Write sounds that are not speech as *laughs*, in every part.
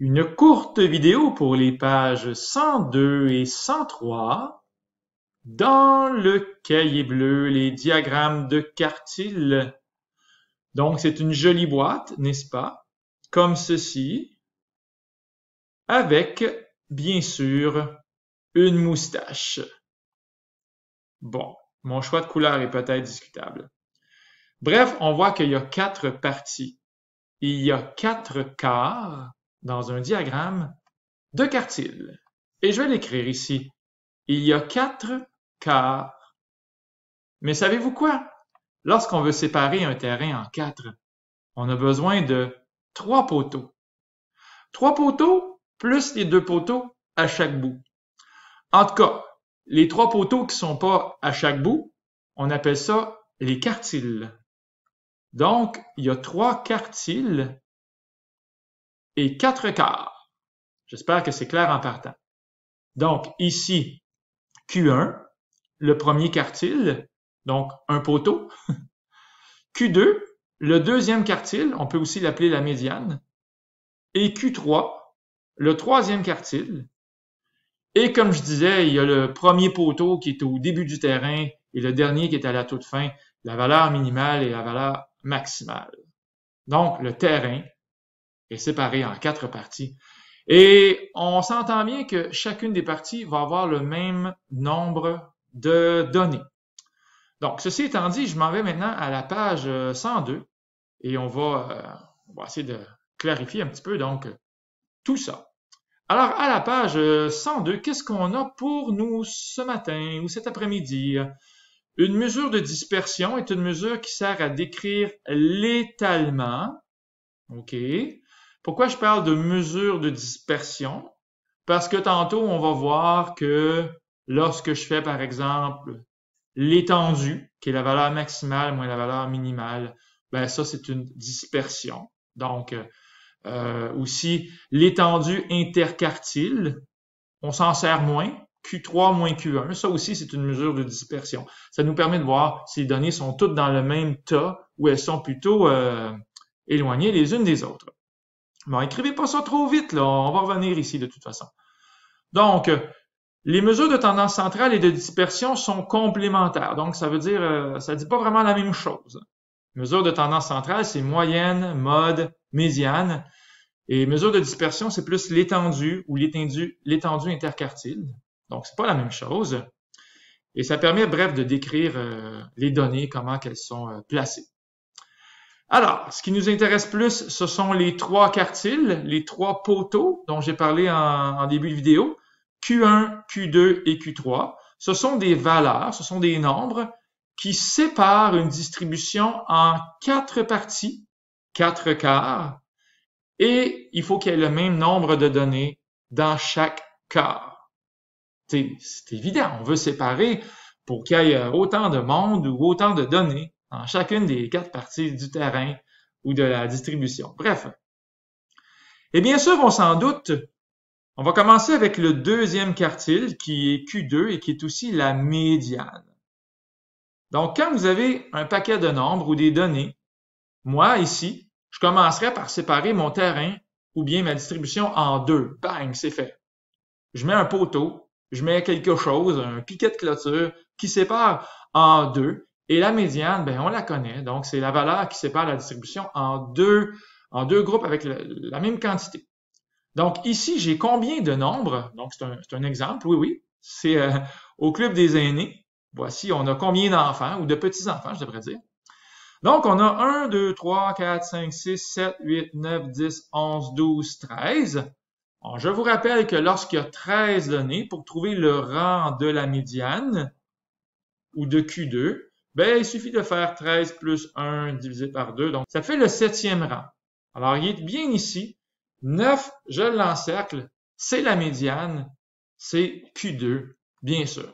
Une courte vidéo pour les pages 102 et 103 Dans le cahier bleu, les diagrammes de Cartil. Donc, c'est une jolie boîte, n'est-ce pas? Comme ceci. Avec, bien sûr, une moustache. Bon, mon choix de couleur est peut-être discutable. Bref, on voit qu'il y a quatre parties. Il y a quatre quarts, dans un diagramme de quartiles. Et je vais l'écrire ici. Il y a quatre quarts. Mais savez-vous quoi? Lorsqu'on veut séparer un terrain en quatre, on a besoin de trois poteaux. Trois poteaux plus les deux poteaux à chaque bout. En tout cas, les trois poteaux qui sont pas à chaque bout, on appelle ça les quartiles. Donc, il y a trois quartiles et 4 quarts. J'espère que c'est clair en partant. Donc ici, Q1, le premier quartile, donc un poteau. *laughs* Q2, le deuxième quartile, on peut aussi l'appeler la médiane. Et Q3, le troisième quartile. Et comme je disais, il y a le premier poteau qui est au début du terrain et le dernier qui est à la toute fin, la valeur minimale et la valeur maximale. Donc, le terrain, est séparée en quatre parties. Et on s'entend bien que chacune des parties va avoir le même nombre de données. Donc, ceci étant dit, je m'en vais maintenant à la page 102 euh, et euh, on va, essayer de clarifier un petit peu donc tout ça. Alors, à la page 102, euh, qu'est-ce qu'on a pour nous ce matin ou cet après-midi? Une mesure de dispersion est une mesure qui sert à décrire l'étalement, OK, pourquoi je parle de mesure de dispersion? Parce que tantôt, on va voir que lorsque je fais, par exemple, l'étendue, qui est la valeur maximale moins la valeur minimale, ben ça, c'est une dispersion. Donc, euh, aussi, l'étendue interquartile, on s'en sert moins, Q3 moins Q1. Ça aussi, c'est une mesure de dispersion. Ça nous permet de voir si les données sont toutes dans le même tas ou elles sont plutôt euh, éloignées les unes des autres. Bon, écrivez pas ça trop vite, là. On va revenir ici de toute façon. Donc, euh, les mesures de tendance centrale et de dispersion sont complémentaires. Donc, ça veut dire, euh, ça dit pas vraiment la même chose. Mesure de tendance centrale, c'est moyenne, mode, médiane. Et mesure de dispersion, c'est plus l'étendue ou l'étendue, l'étendue interquartile. Donc, c'est pas la même chose. Et ça permet, bref, de décrire euh, les données, comment qu'elles sont placées. Alors, ce qui nous intéresse plus, ce sont les trois quartiles, les trois poteaux dont j'ai parlé en, début de vidéo, Q1, Q2 et Q3. Ce sont des valeurs, ce sont des nombres qui séparent une distribution en quatre parties, quatre quarts, et il faut qu'il y ait le même nombre de données dans chaque quart. C'est évident, on veut séparer pour qu'il y ait autant de monde ou autant de données dans chacune des quatre parties du terrain ou de la distribution. Bref. Et eh bien sûr, on s'en doute, on va commencer avec le deuxième quartile qui est Q2 et qui est aussi la médiane. Donc, quand vous avez un paquet de nombres ou des données, moi, ici, je commencerai par séparer mon terrain ou bien ma distribution en deux. Bang, c'est fait. Je mets un poteau, je mets quelque chose, un piquet de clôture qui sépare en deux et la médiane, ben, on la connaît. Donc, c'est la valeur qui sépare la distribution en deux, en deux groupes avec la même quantité. Donc, ici, j'ai combien de nombres? Donc, c'est un, exemple, oui, oui. C'est euh, au club des aînés. Voici, on a combien d'enfants, ou de petits-enfants, je devrais dire. Donc, on a 1, 2, 3, 4, 5, 6, 7, 8, 9, 10, 11, 12, 13. je vous rappelle que lorsqu'il y a 13 données, pour trouver le rang de la médiane, ou de Q2, ben, il suffit de faire 13 plus 1 divisé par 2. Donc, ça fait le septième rang. Alors, il est bien ici. 9, je l'encercle. C'est la médiane. C'est Q2, bien sûr.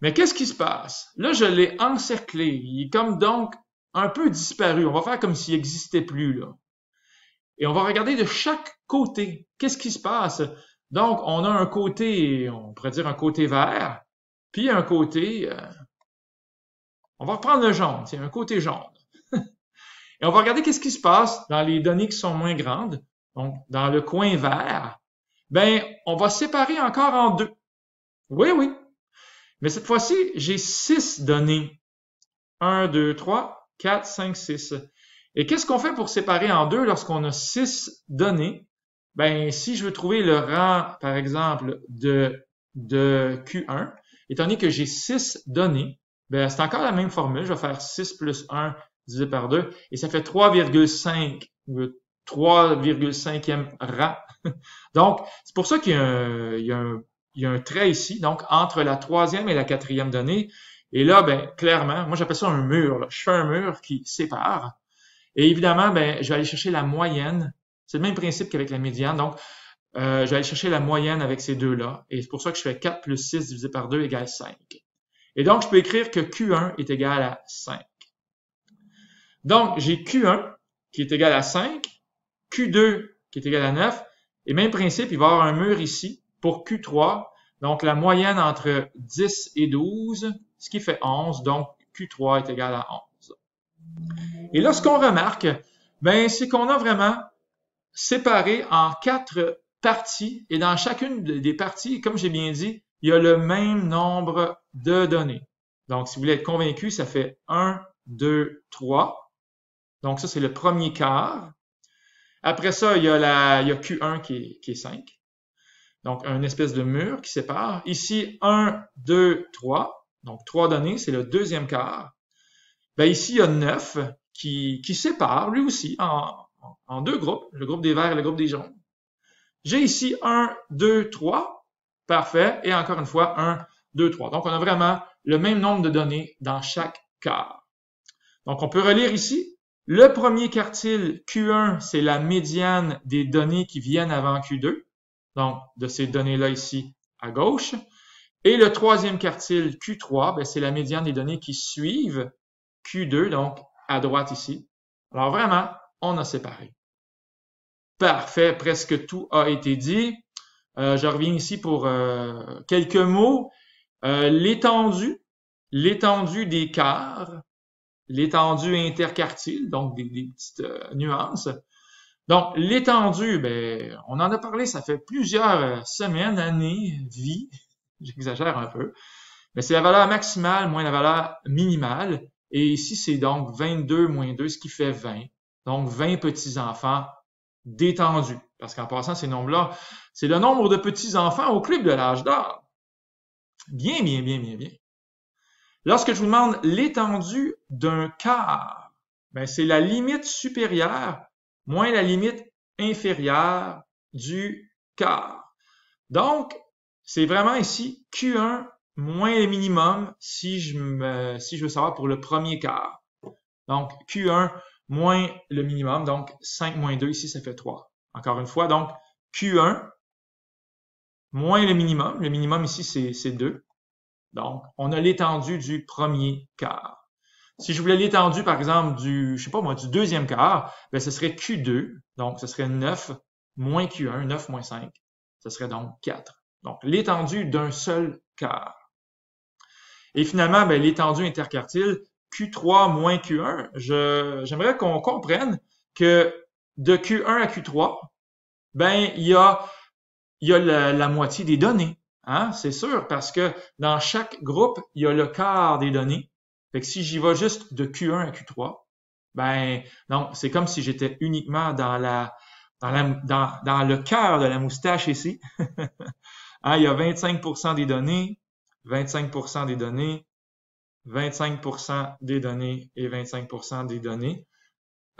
Mais qu'est-ce qui se passe? Là, je l'ai encerclé. Il est comme donc un peu disparu. On va faire comme s'il n'existait plus, là. Et on va regarder de chaque côté. Qu'est-ce qui se passe? Donc, on a un côté, on pourrait dire un côté vert, puis un côté euh, on va reprendre le jaune, c'est un côté jaune. *laughs* Et on va regarder qu'est-ce qui se passe dans les données qui sont moins grandes. Donc, dans le coin vert, ben, on va séparer encore en deux. Oui, oui. Mais cette fois-ci, j'ai six données. Un, deux, trois, quatre, cinq, six. Et qu'est-ce qu'on fait pour séparer en deux lorsqu'on a six données? Ben, si je veux trouver le rang, par exemple, de, de Q1, étant donné que j'ai six données, ben, c'est encore la même formule. Je vais faire 6 plus 1 divisé par 2. Et ça fait 3,5, 3,5e rang. Donc, c'est pour ça qu'il y, a un, trait ici, donc entre la troisième et la quatrième donnée. Et là, ben, clairement, moi j'appelle ça un mur. Je fais un mur qui sépare. Et évidemment, ben, je vais aller chercher la moyenne. C'est le même principe qu'avec la médiane. Donc, euh, je vais aller chercher la moyenne avec ces deux-là. Et c'est pour ça que je fais 4 plus 6 divisé par 2 égale 5. Et donc, je peux écrire que Q1 est égal à 5. Donc, j'ai Q1 qui est égal à 5, Q2 qui est égal à 9, et même principe, il va y avoir un mur ici pour Q3, donc la moyenne entre 10 et 12, ce qui fait 11, donc Q3 est égal à 11. Et là, ce qu'on remarque, ben, c'est qu'on a vraiment séparé en quatre parties, et dans chacune des parties, comme j'ai bien dit, il y a le même nombre de données. Donc, si vous voulez être convaincu, ça fait 1, 2, 3. Donc, ça, c'est le premier quart. Après ça, il y a, la, il Q1 qui est, 5. Donc, une espèce de mur qui sépare. Ici, 1, 2, 3. Donc, 3 données, c'est le deuxième quart. Bien, ici, il y a 9 qui, qui sépare, lui aussi, en, en deux groupes, le groupe des verts et le groupe des jaunes. J'ai ici 1, 2, 3. Parfait. Et encore une fois, 1, 2, 3. Donc, on a vraiment le même nombre de données dans chaque cas Donc, on peut relire ici. Le premier quartile Q1, c'est la médiane des données qui viennent avant Q2. Donc, de ces données-là ici à gauche. Et le troisième quartile Q3, ben, c'est la médiane des données qui suivent Q2, donc à droite ici. Alors vraiment, on a séparé. Parfait, presque tout a été dit. Euh, je reviens ici pour euh, quelques mots. Euh, l'étendue, l'étendue des quarts, l'étendue interquartile, donc des, petites nuances. Donc, l'étendue, ben, on en a parlé, ça fait plusieurs semaines, années, vie. *laughs* j'exagère un peu, mais c'est la valeur maximale moins la valeur minimale. Et ici, c'est donc 22 moins 2, ce qui fait 20. Donc, 20 petits-enfants détendus. Parce qu'en passant ces nombres-là, c'est le nombre de petits-enfants au club de l'âge d'or. Bien, bien, bien, bien, bien. Lorsque je vous demande l'étendue d'un quart, ben c'est la limite supérieure moins la limite inférieure du quart. Donc, c'est vraiment ici Q1 moins le minimum si je, me, si je veux savoir pour le premier quart. Donc, Q1 moins le minimum, donc 5 moins 2, ici ça fait 3. Encore une fois, donc Q1 moins le minimum. Le minimum ici, c'est 2. Donc, on a l'étendue du premier quart. Si je voulais l'étendue, par exemple, du, je sais pas moi, du deuxième quart, ben ce serait Q2. Donc, ce serait 9 moins Q1, 9 moins 5. Ce serait donc 4. Donc, l'étendue d'un seul quart. Et finalement, ben, l'étendue interquartile, Q3 moins Q1, j'aimerais qu'on comprenne que de Q1 à Q3, ben il y a, il y a la, moitié des données. Hein? C'est sûr, parce que dans chaque groupe, il y a le quart des données. Fait que si j'y vais juste de Q1 à Q3, ben non, c'est comme si j'étais uniquement dans la dans, le cœur de la moustache ici. *laughs* Hein, il y a 25% des données, 25% des données, 25% des données et 25% des données.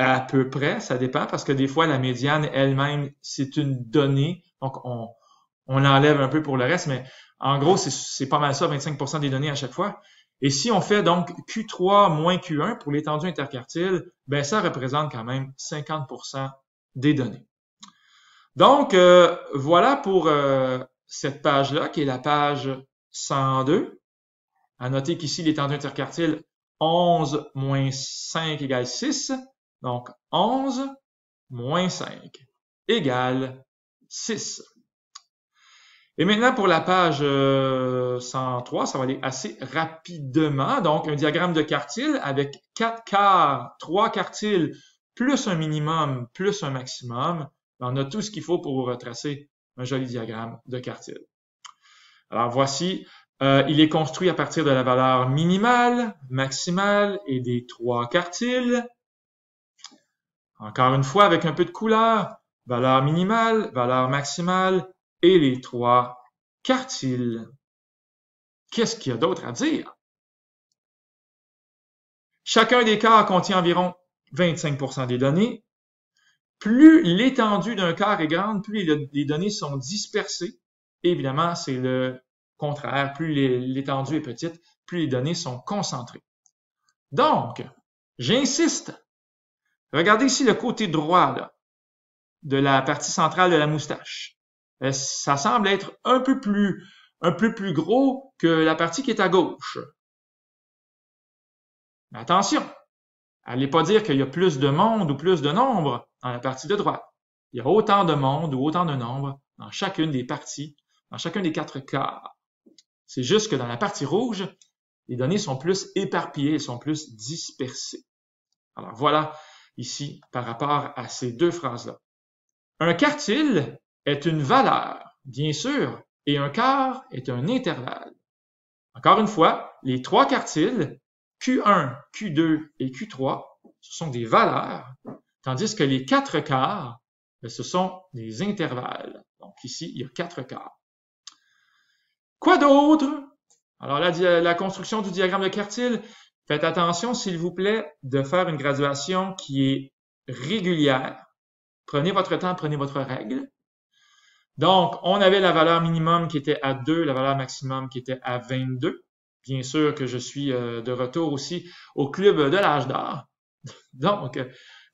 À peu près, ça dépend, parce que des fois, la médiane elle-même, c'est une donnée. Donc, on, on enlève un peu pour le reste, mais en gros, c'est pas mal ça, 25 des données à chaque fois. Et si on fait donc Q3 moins Q1 pour l'étendue interquartile, ben ça représente quand même 50 des données. Donc, euh, voilà pour euh, cette page-là, qui est la page 102. À noter qu'ici, l'étendue interquartile, 11 moins 5 égale 6. Donc, 11 moins 5 égale 6. Et maintenant, pour la page 103, euh, ça va aller assez rapidement. Donc, un diagramme de quartile avec 4 quarts, 3 quartiles, plus un minimum, plus un maximum. On a tout ce qu'il faut pour retracer un joli diagramme de quartile. Alors, voici, euh, il est construit à partir de la valeur minimale, maximale et des trois quartiles. Encore une fois, avec un peu de couleur, valeur minimale, valeur maximale et les trois quartiles. Qu'est-ce qu'il y a d'autre à dire? Chacun des quarts contient environ 25 des données. Plus l'étendue d'un quart est grande, plus les données sont dispersées. Évidemment, c'est le contraire. Plus l'étendue est petite, plus les données sont concentrées. Donc, j'insiste, Regardez ici le côté droit de la partie centrale de la moustache. Euh, ça semble être un peu plus, un peu plus gros que la partie qui est à gauche. Mais attention, allez pas dire qu'il y a plus de monde ou plus de nombre dans la partie de droite. Il y a autant de monde ou autant de nombre dans chacune des parties, dans chacun des quatre quarts. C'est juste que dans la partie rouge, les données sont plus éparpillées, elles sont plus dispersées. Alors voilà ici par rapport à ces deux phrases-là. Un quartile est une valeur, bien sûr, et un quart est un intervalle. Encore une fois, les trois quartiles, Q1, Q2 et Q3, ce sont des valeurs, tandis que les quatre quarts, ben, ce sont des intervalles. Donc ici, il y a quatre quarts. Quoi d'autre? Alors là, la, la construction du diagramme de quartile, Faites attention, s'il vous plaît, de faire une graduation qui est régulière. Prenez votre temps, prenez votre règle. Donc, on avait la valeur minimum qui était à 2, la valeur maximum qui était à 22. Bien sûr que je suis euh, de retour aussi au club de l'âge d'or. *laughs* Donc,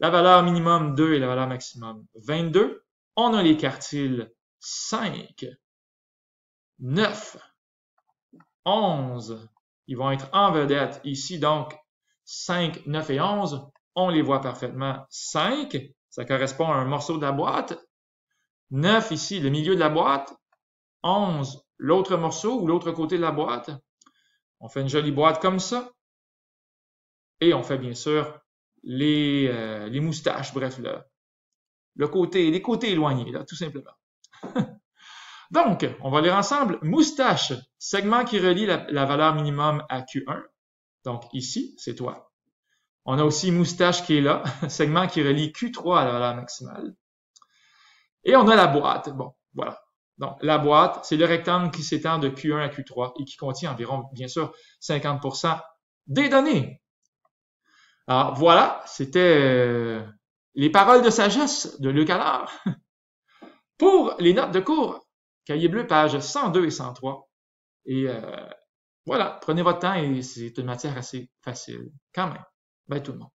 la valeur minimum 2 et la valeur maximum 22. On a les quartiles 5, 9, 11, ils vont être en vedette ici, donc 5, 9 et 11, on les voit parfaitement. 5, ça correspond à un morceau de la boîte. 9 ici, le milieu de la boîte. 11, l'autre morceau ou l'autre côté de la boîte. On fait une jolie boîte comme ça. Et on fait bien sûr les, euh, les moustaches, bref, là. le côté, les côtés éloignés, là, tout simplement. *laughs* Donc, on va lire ensemble. Moustache, segment qui relie la, valeur minimum à Q1. Donc ici, c'est toi. On a aussi moustache qui est là, *laughs* segment qui relie Q3 à la valeur maximale. Et on a la boîte. Bon, voilà. Donc, la boîte, c'est le rectangle qui s'étend de Q1 à Q3 et qui contient environ, bien sûr, 50% des données. Alors, voilà, c'était euh, les paroles de sagesse de Luc *laughs* Pour les notes de cours, Cahier bleu, page 102 et 103. Et euh, voilà, prenez votre temps et c'est une matière assez facile quand même. Bye tout le monde.